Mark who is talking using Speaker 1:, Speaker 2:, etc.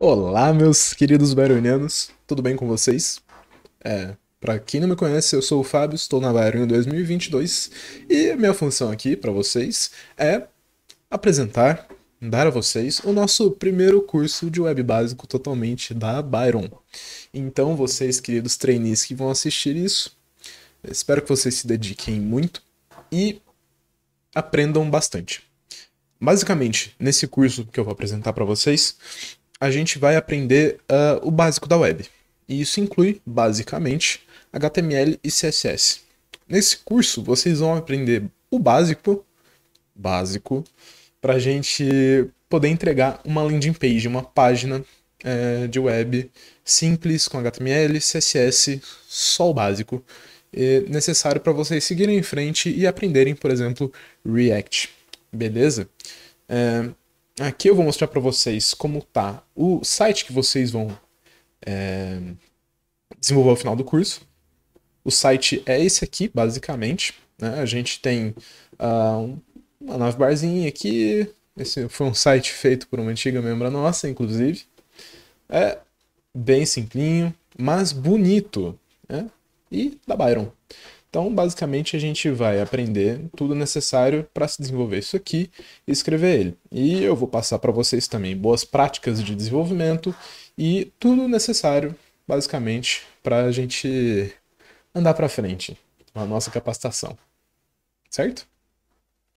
Speaker 1: Olá, meus queridos baronianos, tudo bem com vocês? É, para quem não me conhece, eu sou o Fábio, estou na Byron 2022 e minha função aqui para vocês é apresentar, dar a vocês o nosso primeiro curso de web básico totalmente da Byron. Então, vocês, queridos trainees que vão assistir isso, espero que vocês se dediquem muito e aprendam bastante. Basicamente, nesse curso que eu vou apresentar para vocês, a gente vai aprender uh, o básico da web. E isso inclui, basicamente, HTML e CSS. Nesse curso, vocês vão aprender o básico, básico, para a gente poder entregar uma landing page, uma página é, de web simples com HTML, CSS, só o básico, necessário para vocês seguirem em frente e aprenderem, por exemplo, React. Beleza? É, Aqui eu vou mostrar para vocês como tá o site que vocês vão é, desenvolver ao final do curso. O site é esse aqui, basicamente. Né? A gente tem uh, uma nave barzinha aqui. Esse foi um site feito por uma antiga membra nossa, inclusive. É bem simplinho, mas bonito. Né? E da Byron. Então, basicamente, a gente vai aprender tudo necessário para se desenvolver isso aqui e escrever ele. E eu vou passar para vocês também boas práticas de desenvolvimento e tudo necessário, basicamente, para a gente andar para frente com a nossa capacitação. Certo?